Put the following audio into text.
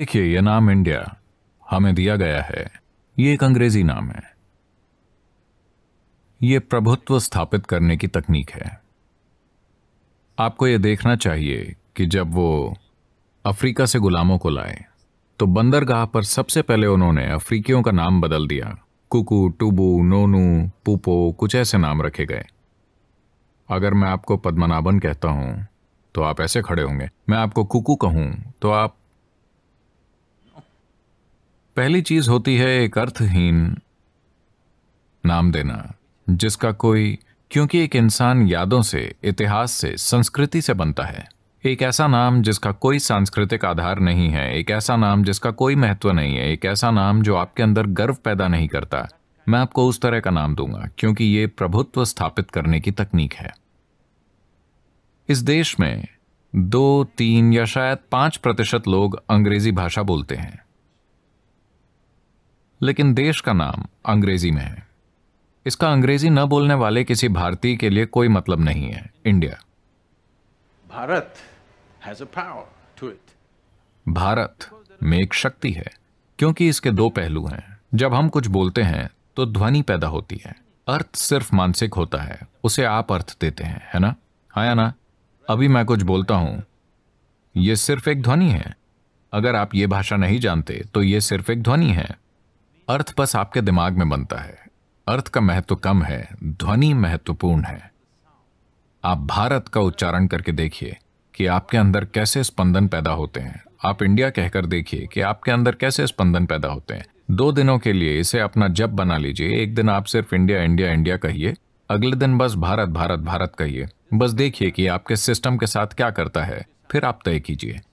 देखिए यह नाम इंडिया हमें दिया गया है ये एक अंग्रेजी नाम है ये प्रभुत्व स्थापित करने की तकनीक है आपको यह देखना चाहिए कि जब वो अफ्रीका से गुलामों को लाए तो बंदरगाह पर सबसे पहले उन्होंने अफ्रीकियों का नाम बदल दिया कुकू टूबू नोनू पुपो कुछ ऐसे नाम रखे गए अगर मैं आपको पद्मनाभन कहता हूं तो आप ऐसे खड़े होंगे मैं आपको कुकू कहूं तो आप पहली चीज होती है एक अर्थहीन नाम देना जिसका कोई क्योंकि एक इंसान यादों से इतिहास से संस्कृति से बनता है एक ऐसा नाम जिसका कोई सांस्कृतिक आधार नहीं है एक ऐसा नाम जिसका कोई महत्व नहीं है एक ऐसा नाम जो आपके अंदर गर्व पैदा नहीं करता मैं आपको उस तरह का नाम दूंगा क्योंकि ये प्रभुत्व स्थापित करने की तकनीक है इस देश में दो तीन या शायद पांच प्रतिशत लोग अंग्रेजी भाषा बोलते हैं लेकिन देश का नाम अंग्रेजी में है इसका अंग्रेजी न बोलने वाले किसी भारतीय के लिए कोई मतलब नहीं है India Bharat has a power to it Bharat में एक शक्ति है क्योंकि इसके दो पहलू हैं जब हम कुछ बोलते हैं तो ध्वनि पैदा होती है अर्थ सिर्फ मानसिक होता है उसे आप अर्थ देते हैं है ना हाँ या ना अभी मैं कुछ बोलता हूं यह सिर्फ एक ध्वनि है अगर आप ये भाषा नहीं जानते तो यह सिर्फ एक ध्वनि है अर्थ बस आपके दिमाग में बनता है अर्थ का महत्व कम है ध्वनि महत्वपूर्ण है आप भारत का उच्चारण करके देखिए कि आपके अंदर कैसे स्पंदन पैदा होते हैं आप इंडिया कहकर देखिए कि आपके अंदर कैसे स्पंदन पैदा होते हैं दो दिनों के लिए इसे अपना जब बना लीजिए एक दिन आप सिर्फ इंडिया इंडिया इंडिया कहिए अगले दिन बस भारत भारत भारत कहिए बस देखिए कि आपके सिस्टम के साथ क्या करता है फिर आप तय कीजिए